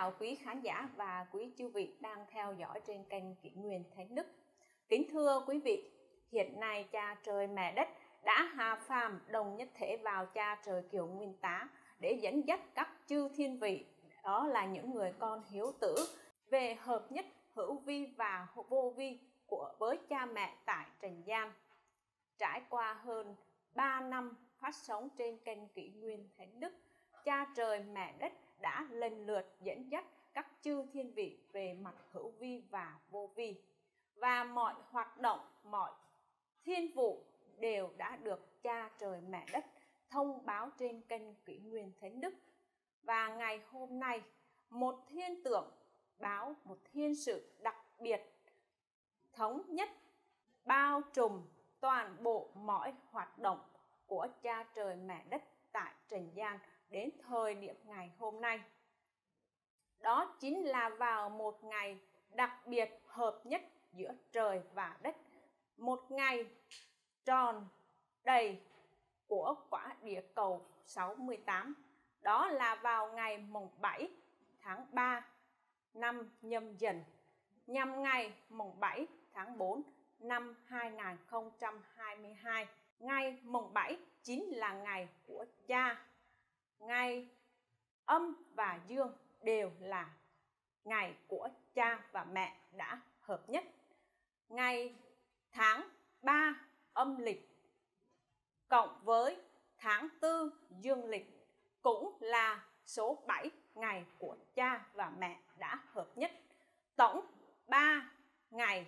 chào quý khán giả và quý chư vị đang theo dõi trên kênh Kỷ Nguyên Thánh Đức. Kính thưa quý vị, hiện nay cha trời mẹ đất đã hà phàm đồng nhất thể vào cha trời kiểu nguyên tá để dẫn dắt các chư thiên vị, đó là những người con hiếu tử về hợp nhất hữu vi và vô vi của với cha mẹ tại Trần gian. Trải qua hơn 3 năm phát sóng trên kênh Kỷ Nguyên Thánh Đức, cha trời mẹ đất đã lần lượt dẫn dắt các chư thiên vị về mặt hữu vi và vô vi và mọi hoạt động mọi thiên vụ đều đã được cha trời mẹ đất thông báo trên kênh kỷ nguyên thánh đức và ngày hôm nay một thiên tượng báo một thiên sự đặc biệt thống nhất bao trùm toàn bộ mọi hoạt động của cha trời mẹ đất tại trần gian đến thời điểm ngày hôm nay. Đó chính là vào một ngày đặc biệt hợp nhất giữa trời và đất. Một ngày tròn đầy của quả địa cầu 68. Đó là vào ngày mùng 7 tháng 3 năm nhâm dần nhằm ngày mùng 7 tháng 4 năm 2022. Ngày mùng 7 chính là ngày của cha ngày âm và dương đều là ngày của cha và mẹ đã hợp nhất. Ngày tháng 3 âm lịch cộng với tháng 4 dương lịch cũng là số 7 ngày của cha và mẹ đã hợp nhất. Tổng 3 ngày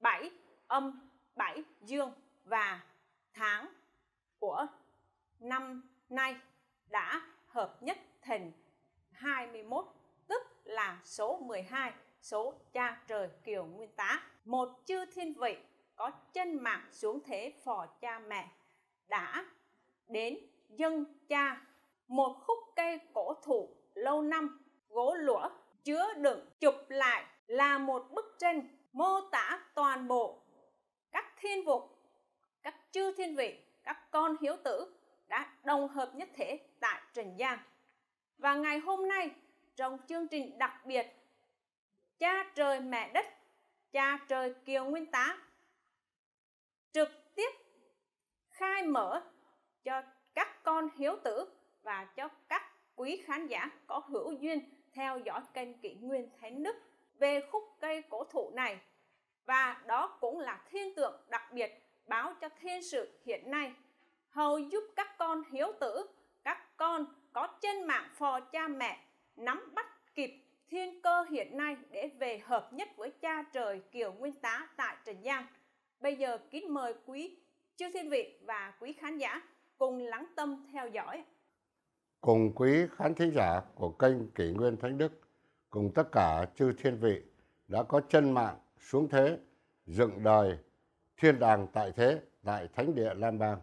7 âm 7 dương và tháng của năm nay đã hợp nhất thành 21 tức là số 12 số cha trời kiều nguyên tá một chư thiên vị có chân mạng xuống thế phò cha mẹ đã đến dân cha một khúc cây cổ thụ lâu năm gỗ lũa chứa đựng chụp lại là một bức tranh mô tả toàn bộ các thiên vục các chư thiên vị các con hiếu tử đã đồng hợp nhất thể Trần gian Và ngày hôm nay, trong chương trình đặc biệt Cha trời mẹ đất, cha trời kiều nguyên tá trực tiếp khai mở cho các con hiếu tử và cho các quý khán giả có hữu duyên theo dõi kênh kỷ nguyên thánh đức về khúc cây cổ thụ này và đó cũng là thiên tượng đặc biệt báo cho thiên sự hiện nay hầu giúp các con hiếu tử các con có trên mạng phò cha mẹ nắm bắt kịp thiên cơ hiện nay để về hợp nhất với cha trời Kiều Nguyên Tá tại Trần Giang. Bây giờ kính mời quý chư thiên vị và quý khán giả cùng lắng tâm theo dõi. Cùng quý khán thính giả của kênh Kỷ Nguyên Thánh Đức, cùng tất cả chư thiên vị đã có chân mạng xuống thế, dựng đời, thiên đàng tại thế tại Thánh địa Lam Bang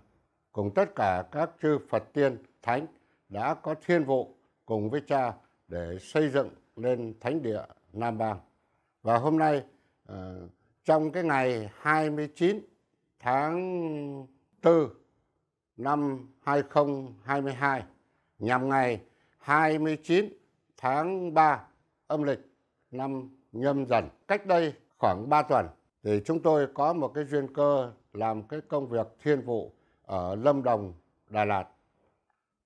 cùng tất cả các chư Phật tiên, thánh đã có thiên vụ cùng với cha để xây dựng lên thánh địa Nam Bang. Và hôm nay ờ, trong cái ngày 29 tháng 4 năm 2022 nhằm ngày 29 tháng 3 âm lịch năm nhâm dần. Cách đây khoảng 3 tuần thì chúng tôi có một cái duyên cơ làm cái công việc thiên vụ ở Lâm Đồng, Đà Lạt.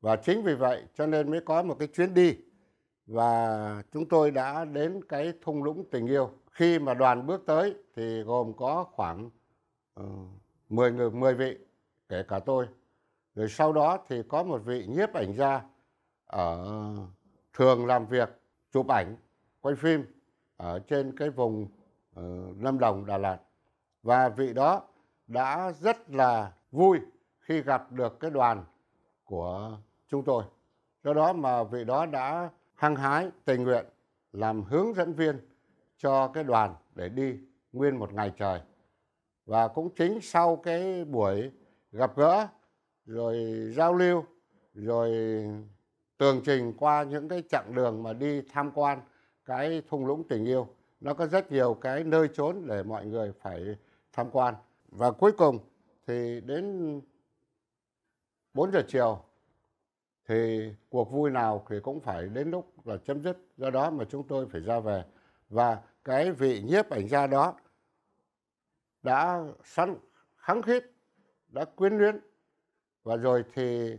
Và chính vì vậy cho nên mới có một cái chuyến đi và chúng tôi đã đến cái thung lũng tình yêu. Khi mà đoàn bước tới thì gồm có khoảng uh, ờ, 10 người 10 vị kể cả tôi. Rồi sau đó thì có một vị nhiếp ảnh gia ở thường làm việc chụp ảnh, quay phim ở trên cái vùng uh, Lâm Đồng, Đà Lạt. Và vị đó đã rất là vui khi gặp được cái đoàn của chúng tôi. Do đó mà vị đó đã hăng hái tình nguyện làm hướng dẫn viên cho cái đoàn để đi nguyên một ngày trời. Và cũng chính sau cái buổi gặp gỡ rồi giao lưu rồi tường trình qua những cái chặng đường mà đi tham quan cái thung lũng tình yêu nó có rất nhiều cái nơi trốn để mọi người phải tham quan và cuối cùng thì đến 4 giờ chiều thì cuộc vui nào thì cũng phải đến lúc là chấm dứt do đó mà chúng tôi phải ra về và cái vị nhiếp ảnh gia đó đã sẵn kháng khít đã quyến luyến và rồi thì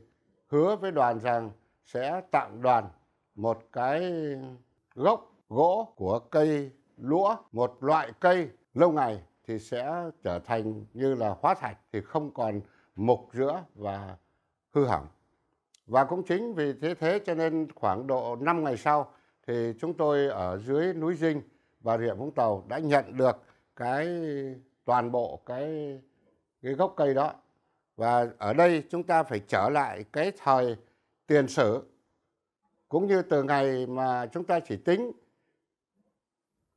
hứa với đoàn rằng sẽ tặng đoàn một cái gốc gỗ của cây lũa một loại cây lâu ngày thì sẽ trở thành như là hóa thạch thì không còn mục giữa và hư hỏng. Và cũng chính vì thế thế cho nên khoảng độ 5 ngày sau thì chúng tôi ở dưới núi Dinh, và Rịa Vũng Tàu đã nhận được cái toàn bộ cái cái gốc cây đó. Và ở đây chúng ta phải trở lại cái thời tiền sử cũng như từ ngày mà chúng ta chỉ tính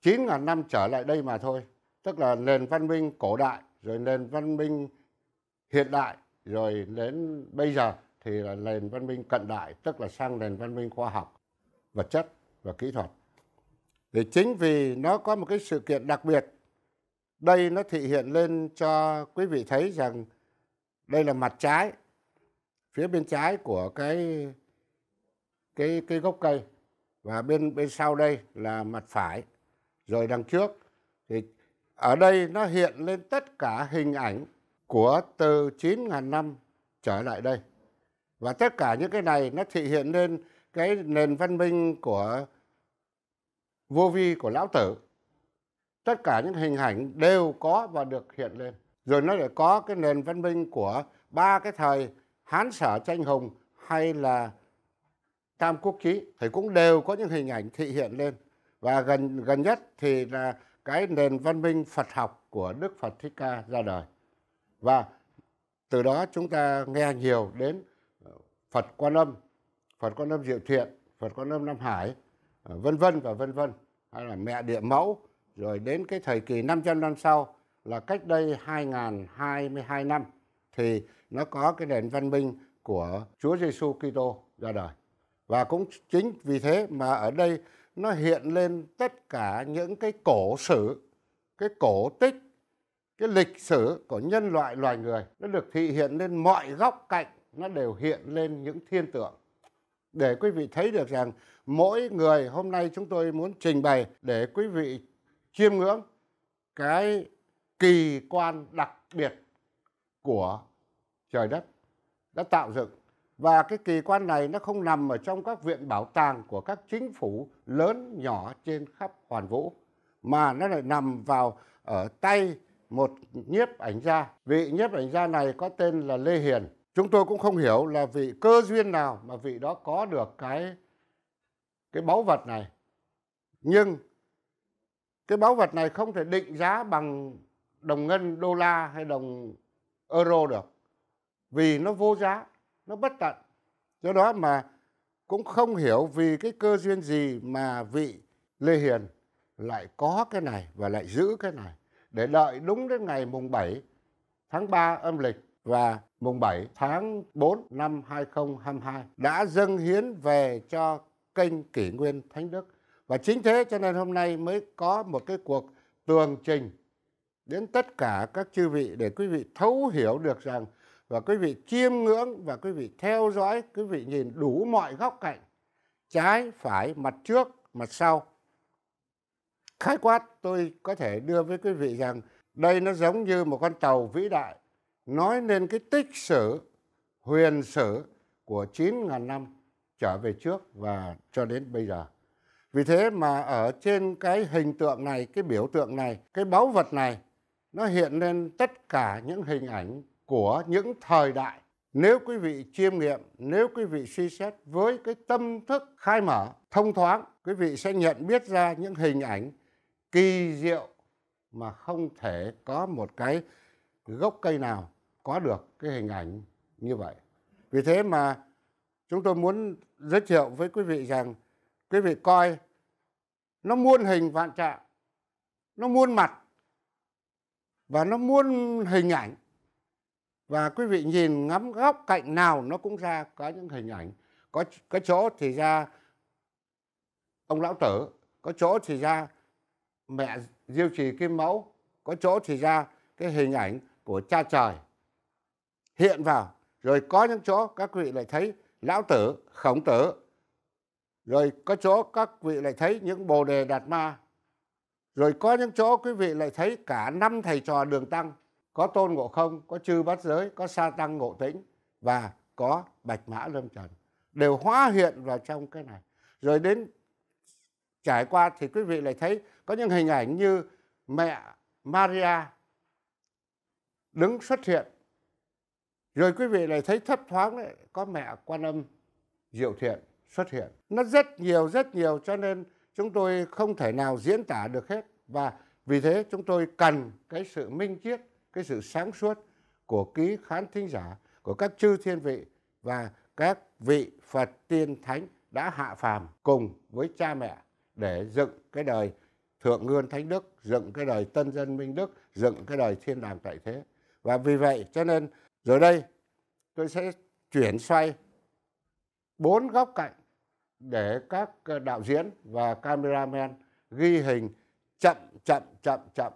9 ngàn năm trở lại đây mà thôi. Tức là nền văn minh cổ đại rồi nền văn minh hiện đại rồi đến bây giờ thì là nền văn minh cận đại tức là sang nền văn minh khoa học vật chất và kỹ thuật thì chính vì nó có một cái sự kiện đặc biệt đây nó thể hiện lên cho quý vị thấy rằng đây là mặt trái phía bên trái của cái cái cái gốc cây và bên bên sau đây là mặt phải rồi đằng trước thì ở đây nó hiện lên tất cả hình ảnh của từ 9.000 năm trở lại đây. Và tất cả những cái này nó thể hiện lên cái nền văn minh của vô vi của lão tử. Tất cả những hình ảnh đều có và được hiện lên. Rồi nó lại có cái nền văn minh của ba cái thời Hán Sở Tranh Hùng hay là Tam Quốc Chí thì cũng đều có những hình ảnh thị hiện lên. Và gần gần nhất thì là cái nền văn minh Phật học của Đức Phật Thích Ca ra đời và từ đó chúng ta nghe nhiều đến ờ, Phật Quan Âm, Phật Quan Âm Diệu Thiện, Phật Quan Âm Nam Hải, ờ, vân vân và vân vân, hay là mẹ địa mẫu, rồi đến cái thời kỳ 500 năm sau là cách đây 2022 năm thì nó có cái nền văn minh của Chúa Giêsu Kitô ra đời. Và cũng chính vì thế mà ở đây nó hiện lên tất cả những cái cổ sử, cái cổ tích cái lịch sử của nhân loại loài người nó được thị hiện lên mọi góc cạnh nó đều hiện lên những thiên tượng để quý vị thấy được rằng mỗi người hôm nay chúng tôi muốn trình bày để quý vị chiêm ngưỡng cái kỳ quan đặc biệt của trời đất đã tạo dựng và cái kỳ quan này nó không nằm ở trong các viện bảo tàng của các chính phủ lớn nhỏ trên khắp hoàn vũ mà nó lại nằm vào ở ờ, tay một nhiếp ảnh gia. Vị nhiếp ảnh gia này có tên là Lê Hiền. Chúng tôi cũng không hiểu là vị cơ duyên nào mà vị đó có được cái cái báu vật này. Nhưng cái báu vật này không thể định giá bằng đồng ngân, đô la hay đồng euro được. Vì nó vô giá, nó bất tận. Do đó mà cũng không hiểu vì cái cơ duyên gì mà vị Lê Hiền lại có cái này và lại giữ cái này để đợi đúng đến ngày mùng 7 tháng 3 âm lịch và mùng 7 tháng 4 năm 2022 đã dâng hiến về cho kênh kỷ nguyên Thánh Đức. Và chính thế cho nên hôm nay mới có một cái cuộc tường trình đến tất cả các chư vị để quý vị thấu hiểu được rằng và quý vị chiêm ngưỡng và quý vị theo dõi, quý vị nhìn đủ mọi góc cạnh, trái, phải, mặt trước, mặt sau khái quát tôi có thể đưa với quý vị rằng đây nó giống như một con tàu vĩ đại nói lên cái tích sử huyền sử của 9.000 năm trở về trước và cho đến bây giờ. Vì thế mà ở trên cái hình tượng này, cái biểu tượng này, cái báu vật này nó hiện lên tất cả những hình ảnh của những thời đại. Nếu quý vị chiêm nghiệm, nếu quý vị suy xét với cái tâm thức khai mở, thông thoáng, quý vị sẽ nhận biết ra những hình ảnh kỳ diệu mà không thể có một cái gốc cây nào có được cái hình ảnh như vậy. Vì thế mà chúng tôi muốn giới thiệu với quý vị rằng quý vị coi nó muôn hình vạn trạng, nó muôn mặt và nó muôn hình ảnh. Và quý vị nhìn ngắm góc cạnh nào nó cũng ra có những hình ảnh. Có, có chỗ thì ra ông lão tử, có chỗ thì ra mẹ Diêu Trì Kim Mẫu, có chỗ thì ra cái hình ảnh của cha trời hiện vào. Rồi có những chỗ các vị lại thấy Lão Tử, Khổng Tử. Rồi có chỗ các vị lại thấy những Bồ Đề Đạt Ma. Rồi có những chỗ quý vị lại thấy cả năm thầy trò đường tăng. Có Tôn Ngộ Không, có Chư Bát Giới, có Sa Tăng Ngộ Tĩnh và có Bạch Mã Lâm Trần. Đều hóa hiện vào trong cái này. Rồi đến trải qua thì quý vị lại thấy có những hình ảnh như mẹ Maria đứng xuất hiện. Rồi quý vị lại thấy thấp thoáng đấy, có mẹ quan âm diệu thiện xuất hiện. Nó rất nhiều, rất nhiều cho nên chúng tôi không thể nào diễn tả được hết. Và vì thế chúng tôi cần cái sự minh triết, cái sự sáng suốt của ký khán thính giả, của các chư thiên vị và các vị Phật tiên thánh đã hạ phàm cùng với cha mẹ để dựng cái đời Thượng ngươn Thánh Đức, dựng cái đời Tân Dân Minh Đức, dựng cái đời Thiên Đàng Tại Thế. Và vì vậy cho nên rồi đây tôi sẽ chuyển xoay bốn góc cạnh để các ờ, đạo diễn và cameraman ghi hình chậm chậm chậm chậm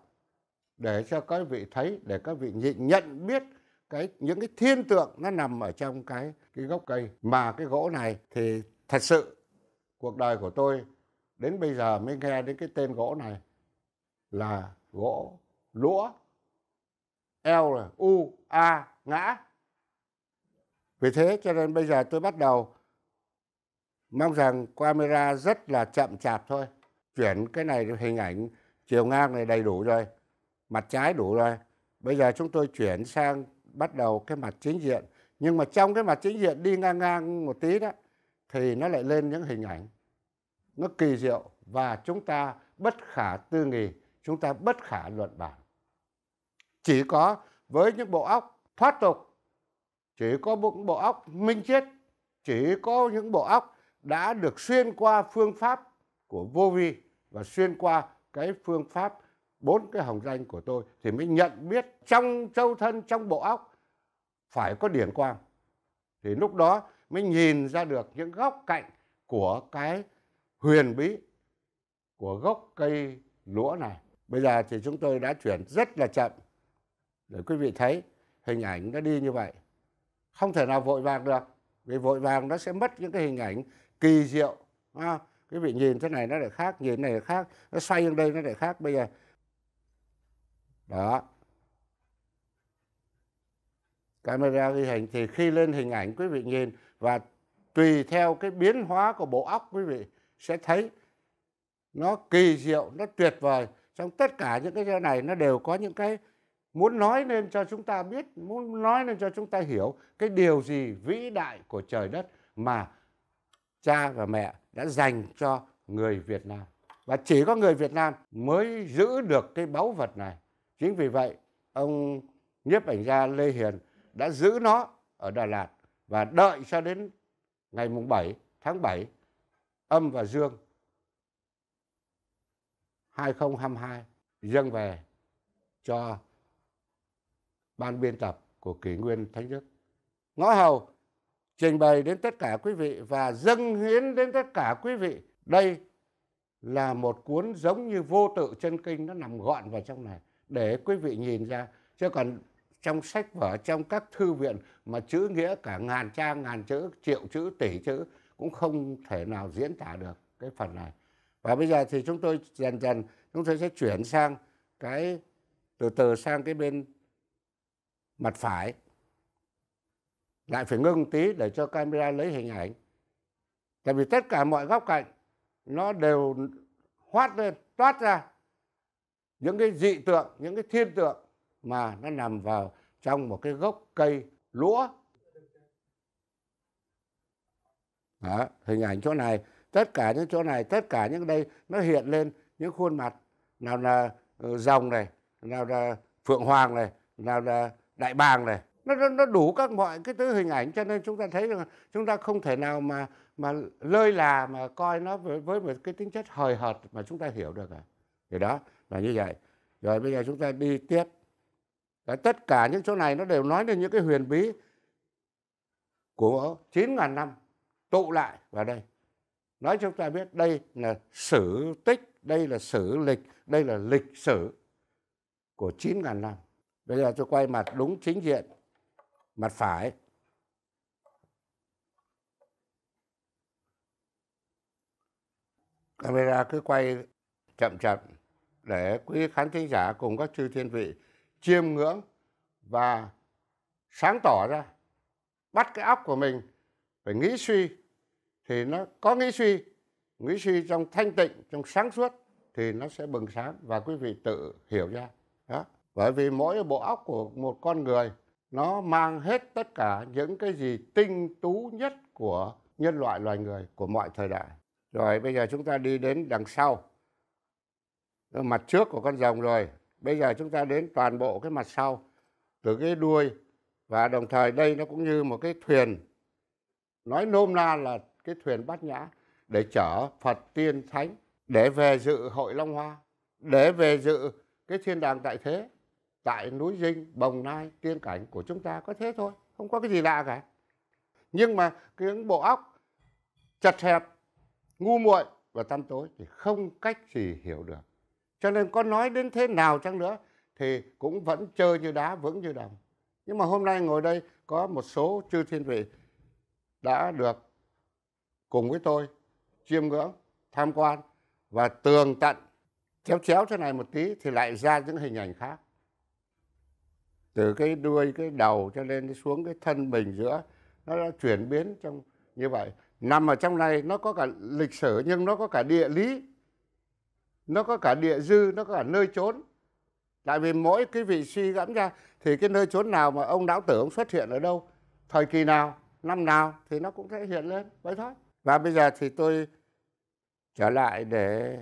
để cho các vị thấy để các vị nhịn nhận biết cái những cái thiên tượng nó nằm ở trong cái cái gốc cây mà cái gỗ này thì thật sự cuộc đời của tôi đến bây giờ mới nghe đến cái tên gỗ này là gỗ lũa L là U A ngã vì thế cho nên bây giờ tôi bắt đầu mong rằng camera rất là chậm chạp thôi chuyển cái này hình ảnh chiều ngang này đầy đủ rồi mặt trái đủ rồi bây giờ chúng tôi chuyển sang bắt đầu cái mặt chính diện nhưng mà trong cái mặt chính diện đi ngang ngang một tí đó thì nó lại lên những hình ảnh nó kỳ diệu và chúng ta bất khả tư nghì, chúng ta bất khả luận bàn. Chỉ có với những bộ óc thoát tục, chỉ có những bộ óc minh chết, chỉ có những bộ óc đã được xuyên qua phương pháp của vô vi và xuyên qua cái phương pháp bốn cái hồng danh của tôi thì mới nhận biết trong châu thân trong bộ óc phải có điển quang thì lúc đó mới nhìn ra được những góc cạnh của cái huyền bí của gốc cây lúa này. Bây giờ thì chúng tôi đã chuyển rất là chậm để quý vị thấy hình ảnh nó đi như vậy. Không thể nào vội vàng được vì vội vàng nó sẽ mất những cái hình ảnh kỳ diệu. À, quý vị nhìn thế này nó lại khác, nhìn này lại khác, nó xoay lên đây nó lại khác. Bây giờ đó camera ghi hình thì khi lên hình ảnh quý vị nhìn và tùy theo cái biến hóa của bộ óc quý vị sẽ thấy nó kỳ diệu nó tuyệt vời trong tất cả những cái giai này nó đều có những cái muốn nói lên cho chúng ta biết muốn nói lên cho chúng ta hiểu cái điều gì vĩ đại của trời đất mà cha và mẹ đã dành cho người Việt Nam và chỉ có người Việt Nam mới giữ được cái báu vật này chính vì vậy ông nhiếp ảnh gia Lê Hiền đã giữ nó ở Đà Lạt và đợi cho đến ngày mùng 7 tháng 7 âm và dương 2022 dâng về cho ban biên tập của kỷ nguyên thánh đức ngõ hầu trình bày đến tất cả quý vị và dâng hiến đến tất cả quý vị đây là một cuốn giống như vô tự chân kinh nó nằm gọn vào trong này để quý vị nhìn ra chứ còn trong sách vở trong các thư viện mà chữ nghĩa cả ngàn trang ngàn chữ triệu chữ tỷ chữ cũng không thể nào diễn tả được cái phần này và bây giờ thì chúng tôi dần dần chúng tôi sẽ chuyển sang cái từ từ sang cái bên mặt phải lại phải ngưng tí để cho camera lấy hình ảnh tại vì tất cả mọi góc cạnh nó đều hoát lên toát ra những cái dị tượng những cái thiên tượng mà nó nằm vào trong một cái gốc cây lũa Đó, hình ảnh chỗ này, tất cả những chỗ này, tất cả những đây nó hiện lên những khuôn mặt nào là rồng ờ, này, nào là phượng hoàng này, nào là đại bàng này. Nó, nó, nó đủ các mọi cái thứ hình ảnh cho nên chúng ta thấy rằng chúng ta không thể nào mà mà lơi là mà coi nó với, với một cái tính chất hời hợt mà chúng ta hiểu được à. Thì đó là như vậy. Rồi bây giờ chúng ta đi tiếp. Đấy, tất cả những chỗ này nó đều nói lên những cái huyền bí của 9.000 năm tụ lại vào đây nói chúng ta biết đây là sử tích đây là sử lịch đây là lịch sử của 9.000 năm bây giờ tôi quay mặt đúng chính diện mặt phải camera cứ quay chậm chậm để quý khán thính giả cùng các chư thiên vị chiêm ngưỡng và sáng tỏ ra bắt cái óc của mình phải nghĩ suy thì nó có nghĩ suy nghĩ suy trong thanh tịnh trong sáng suốt thì nó sẽ bừng sáng và quý vị tự hiểu ra đó bởi vì mỗi bộ óc của một con người nó mang hết tất cả những cái gì tinh tú nhất của nhân loại loài người của mọi thời đại rồi bây giờ chúng ta đi đến đằng sau mặt trước của con rồng rồi bây giờ chúng ta đến toàn bộ cái mặt sau từ cái đuôi và đồng thời đây nó cũng như một cái thuyền nói nôm na là cái thuyền bát nhã để chở phật tiên thánh để về dự hội long hoa để về dự cái thiên đàng tại thế tại núi dinh bồng nai tiên cảnh của chúng ta có thế thôi không có cái gì lạ cả nhưng mà cái bộ óc chật hẹp ngu muội và tăm tối thì không cách gì hiểu được cho nên có nói đến thế nào chăng nữa thì cũng vẫn chơi như đá vững như đồng nhưng mà hôm nay ngồi đây có một số chư thiên vị đã được cùng với tôi chiêm ngưỡng, tham quan và tường tận chéo chéo thế này một tí thì lại ra những hình ảnh khác. Từ cái đuôi, cái đầu cho lên xuống cái thân mình giữa nó đã chuyển biến trong như vậy. Nằm ở trong này nó có cả lịch sử nhưng nó có cả địa lý, nó có cả địa dư, nó có cả nơi trốn. Tại vì mỗi cái vị suy gẫm ra thì cái nơi trốn nào mà ông não tử ông xuất hiện ở đâu, thời kỳ nào năm nào thì nó cũng thể hiện lên vậy thôi và bây giờ thì tôi trở lại để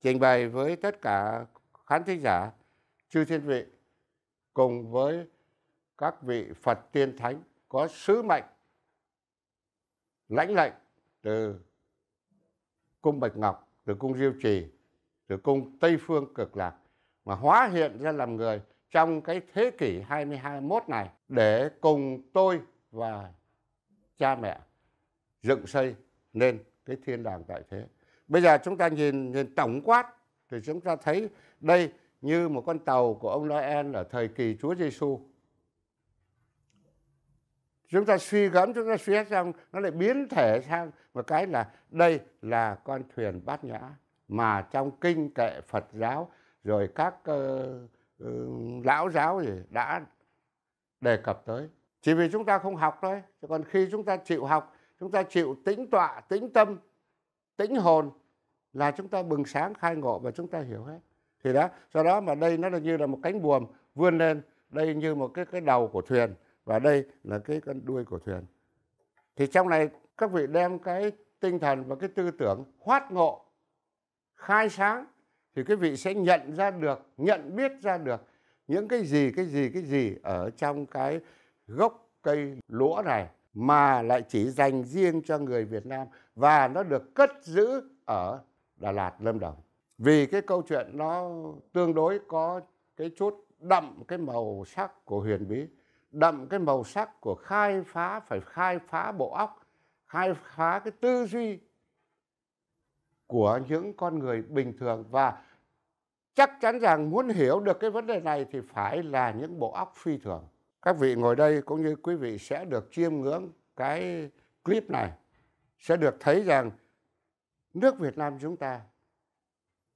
trình bày với tất cả khán thính giả chư thiên vị cùng với các vị Phật tiên thánh có sứ mệnh lãnh lệnh từ cung Bạch Ngọc, từ cung Diêu Trì, từ cung Tây Phương Cực Lạc mà hóa hiện ra làm người trong cái thế kỷ 22 21 này để cùng tôi và cha mẹ dựng xây nên cái thiên đàng tại thế. Bây giờ chúng ta nhìn nhìn tổng quát thì chúng ta thấy đây như một con tàu của ông Noel ở thời kỳ Chúa Giêsu. Chúng ta suy gẫm, chúng ta suy xét xong nó lại biến thể sang một cái là đây là con thuyền bát nhã mà trong kinh kệ Phật giáo rồi các uh, uh, lão giáo gì đã đề cập tới chỉ vì chúng ta không học thôi còn khi chúng ta chịu học chúng ta chịu tĩnh tọa tĩnh tâm tĩnh hồn là chúng ta bừng sáng khai ngộ và chúng ta hiểu hết thì đó do đó mà đây nó là như là một cánh buồm vươn lên đây như một cái cái đầu của thuyền và đây là cái con đuôi của thuyền thì trong này các vị đem cái tinh thần và cái tư tưởng hoát ngộ khai sáng thì quý vị sẽ nhận ra được nhận biết ra được những cái gì cái gì cái gì ở trong cái gốc cây lũa này mà lại chỉ dành riêng cho người Việt Nam và nó được cất giữ ở Đà Lạt, Lâm Đồng. Vì cái câu chuyện nó tương đối có cái chút đậm cái màu sắc của huyền bí, đậm cái màu sắc của khai phá, phải khai phá bộ óc, khai phá cái tư duy của những con người bình thường và chắc chắn rằng muốn hiểu được cái vấn đề này thì phải là những bộ óc phi thường các vị ngồi đây cũng như quý vị sẽ được chiêm ngưỡng cái clip này sẽ được thấy rằng nước Việt Nam chúng ta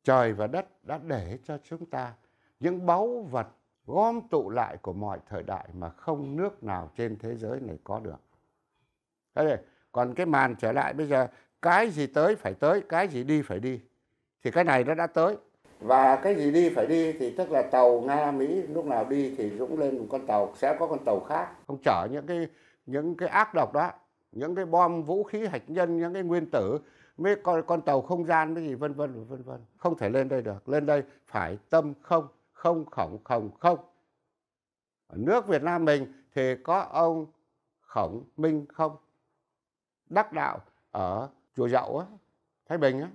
trời và đất đã để cho chúng ta những báu vật gom tụ lại của mọi thời đại mà không nước nào trên thế giới này có được. Thế này, còn cái màn trở lại bây giờ cái gì tới phải tới, cái gì đi phải đi thì cái này nó đã tới và cái gì đi phải đi thì tức là tàu nga mỹ lúc nào đi thì dũng lên một con tàu sẽ có con tàu khác không chở những cái những cái ác độc đó những cái bom vũ khí hạt nhân những cái nguyên tử mấy con con tàu không gian cái gì vân vân vân vân không thể lên đây được lên đây phải tâm không không khổng khổng không ở nước Việt Nam mình thì có ông khổng minh không đắc đạo ở chùa dậu á thái bình á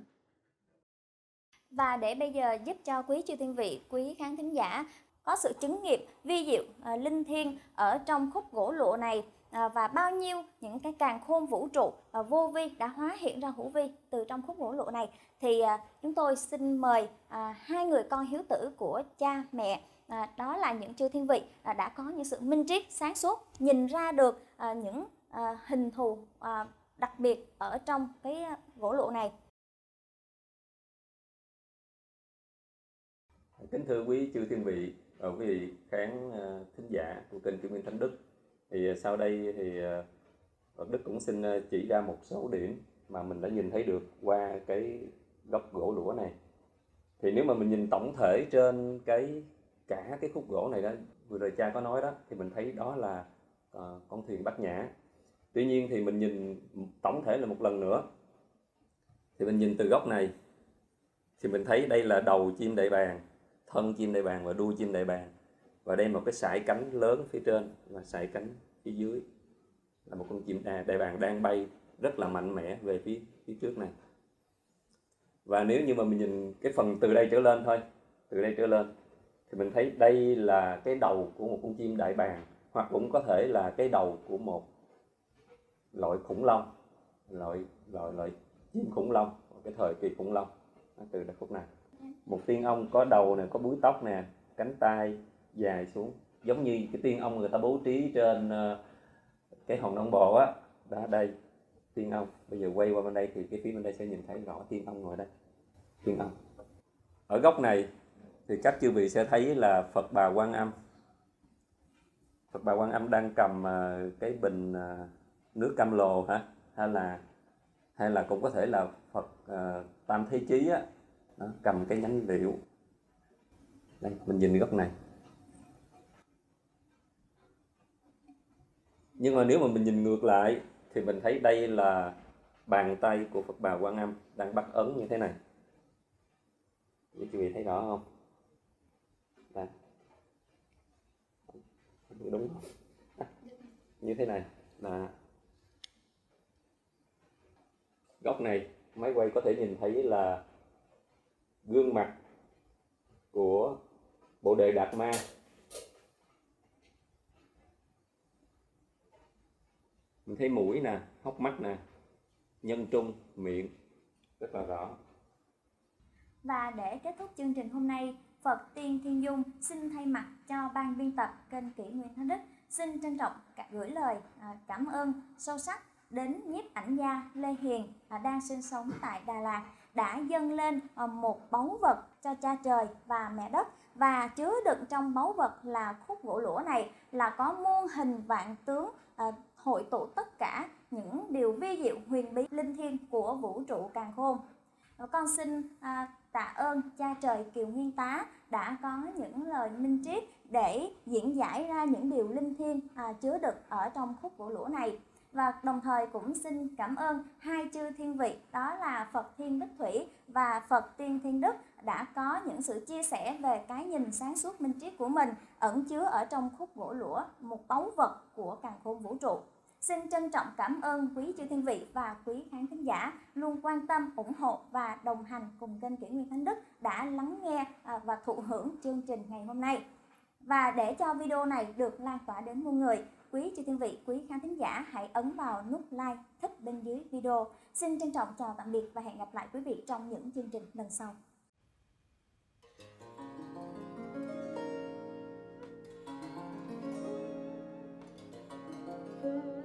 và để bây giờ giúp cho quý chư thiên vị, quý khán thính giả có sự chứng nghiệp vi diệu à, linh thiêng ở trong khúc gỗ lụa này à, và bao nhiêu những cái càng khôn vũ trụ à, vô vi đã hóa hiện ra hữu vi từ trong khúc gỗ lụa này thì à, chúng tôi xin mời à, hai người con hiếu tử của cha mẹ à, đó là những chư thiên vị à, đã có những sự minh triết sáng suốt nhìn ra được à, những à, hình thù à, đặc biệt ở trong cái à, gỗ lụa này kính thưa quý chư thiên vị và quý vị khán à, thính giả của kênh Kim Minh Thánh Đức thì à, sau đây thì à, Phật Đức cũng xin chỉ ra một số điểm mà mình đã nhìn thấy được qua cái gốc gỗ lũa này thì nếu mà mình nhìn tổng thể trên cái cả cái khúc gỗ này đó vừa rồi cha có nói đó thì mình thấy đó là uh, con thuyền bát nhã tuy nhiên thì mình nhìn tổng thể là một lần nữa thì mình nhìn từ góc này thì mình thấy đây là đầu chim đại bàng thân chim đại bàng và đuôi chim đại bàng và đây một cái sải cánh lớn phía trên và sải cánh phía dưới là một con chim à, đại bàng đang bay rất là mạnh mẽ về phía phía trước này và nếu như mà mình nhìn cái phần từ đây trở lên thôi từ đây trở lên thì mình thấy đây là cái đầu của một con chim đại bàng hoặc cũng có thể là cái đầu của một loại khủng long loại loại loại chim khủng long cái thời kỳ khủng long từ đây khúc này một tiên ông có đầu nè có búi tóc nè cánh tay dài xuống giống như cái tiên ông người ta bố trí trên ờ, cái hòn đông bộ á đó đây tiên ông bây giờ quay qua bên đây thì cái phía bên đây sẽ nhìn thấy rõ tiên ông ngồi đây tiên ông ở góc này thì các chư vị sẽ thấy là phật bà quan âm phật bà quan âm đang cầm ờ, cái bình ờ, nước cam lồ hả hay là hay là cũng có thể là phật uh, tam thế chí á đó, cầm cái nhánh liệu đây mình nhìn góc này nhưng mà nếu mà mình nhìn ngược lại thì mình thấy đây là bàn tay của Phật Bà Quan Âm đang bắt ấn như thế này quý vị thấy rõ không đây. đúng như thế này là góc này máy quay có thể nhìn thấy là gương mặt của bộ đề đạt ma mình thấy mũi nè hốc mắt nè nhân trung miệng rất là rõ và để kết thúc chương trình hôm nay Phật Tiên Thiên Dung xin thay mặt cho ban biên tập kênh Kỷ Nguyên Thánh Đức xin trân trọng gửi lời à, cảm ơn sâu sắc đến nhiếp ảnh gia Lê Hiền à, đang sinh sống tại Đà Lạt đã dâng lên ờ, một báu vật cho cha trời và mẹ đất và chứa đựng trong báu vật là khúc gỗ lũa này là có muôn hình vạn tướng ờ, hội tụ tất cả những điều vi diệu huyền bí linh thiêng của vũ trụ càng khôn ờ, con xin tạ ơn cha trời kiều nguyên tá đã có những lời minh triết để diễn giải ra những điều linh thiêng chứa đựng ở trong khúc gỗ lũa này và đồng thời cũng xin cảm ơn hai chư thiên vị đó là Phật Thiên Đức Thủy và Phật Tiên Thiên Đức đã có những sự chia sẻ về cái nhìn sáng suốt minh triết của mình ẩn chứa ở trong khúc gỗ lũa, một báu vật của càng khôn vũ trụ. Xin trân trọng cảm ơn quý chư thiên vị và quý khán thính giả luôn quan tâm, ủng hộ và đồng hành cùng kênh Kỷ Nguyên Thánh Đức đã lắng nghe à, và thụ hưởng chương trình ngày hôm nay. Và để cho video này được lan tỏa đến muôn người, Quý chư thiên vị, quý khán thính giả hãy ấn vào nút like, thích bên dưới video. Xin trân trọng chào tạm biệt và hẹn gặp lại quý vị trong những chương trình lần sau. thank you